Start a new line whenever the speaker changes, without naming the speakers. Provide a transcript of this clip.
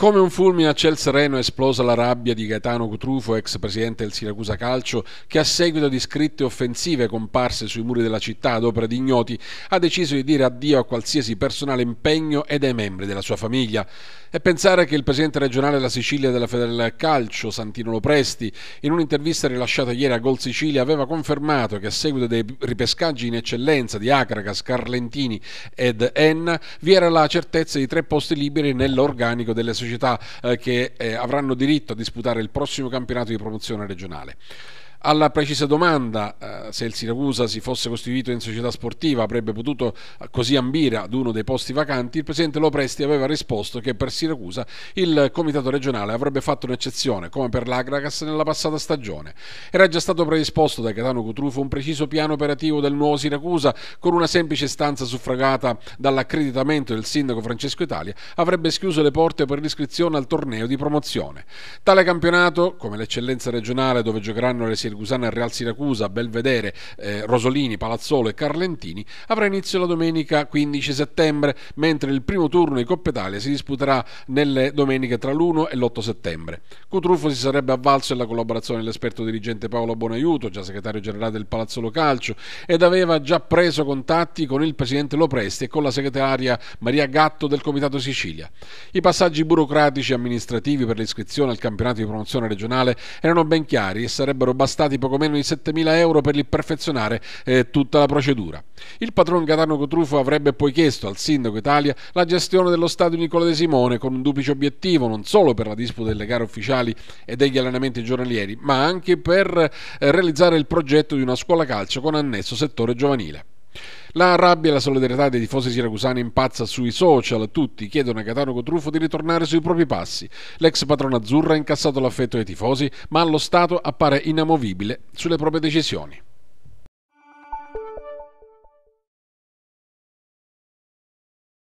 Come un fulmine a ciel sereno è esplosa la rabbia di Gaetano Cutrufo, ex presidente del Siracusa Calcio, che a seguito di scritte offensive comparse sui muri della città ad opera di ignoti, ha deciso di dire addio a qualsiasi personale impegno ed ai membri della sua famiglia. E pensare che il presidente regionale della Sicilia della Federal Calcio, Santino Lopresti, in un'intervista rilasciata ieri a Gol Sicilia, aveva confermato che a seguito dei ripescaggi in eccellenza di Acragas, Carlentini ed Enna, vi era la certezza di tre posti liberi nell'organico delle società società eh, che eh, avranno diritto a disputare il prossimo campionato di promozione regionale. Alla precisa domanda eh, se il Siracusa si fosse costituito in società sportiva avrebbe potuto eh, così ambire ad uno dei posti vacanti, il presidente Lopresti aveva risposto che per Siracusa il comitato regionale avrebbe fatto un'eccezione, come per l'Agragas nella passata stagione. Era già stato predisposto da Catano Cutrufo un preciso piano operativo del nuovo Siracusa con una semplice stanza suffragata dall'accreditamento del sindaco Francesco Italia avrebbe schiuso le porte per l'iscrizione al torneo di promozione. Tale campionato, come l'eccellenza regionale dove giocheranno le Siracusa, Siracusana e Real Siracusa, Belvedere, eh, Rosolini, Palazzolo e Carlentini avrà inizio la domenica 15 settembre, mentre il primo turno di Coppa Italia si disputerà nelle domeniche tra l'1 e l'8 settembre. Cutruffo si sarebbe avvalso della collaborazione dell'esperto dirigente Paolo Bonaiuto, già segretario generale del Palazzolo Calcio, ed aveva già preso contatti con il presidente Lopresti e con la segretaria Maria Gatto del Comitato Sicilia. I passaggi burocratici e amministrativi per l'iscrizione al campionato di promozione regionale erano ben chiari e sarebbero bastati costati poco meno di 7.000 euro per il perfezionare eh, tutta la procedura. Il patron Gaetano Cotrufo avrebbe poi chiesto al sindaco Italia la gestione dello stadio Nicola De Simone con un duplice obiettivo non solo per la disputa delle gare ufficiali e degli allenamenti giornalieri, ma anche per eh, realizzare il progetto di una scuola calcio con annesso settore giovanile. La rabbia e la solidarietà dei tifosi siracusani impazza sui social, tutti chiedono a Catano Cotruffo di ritornare sui propri passi. L'ex padrona azzurra ha incassato l'affetto dei tifosi, ma allo Stato appare inamovibile sulle proprie decisioni.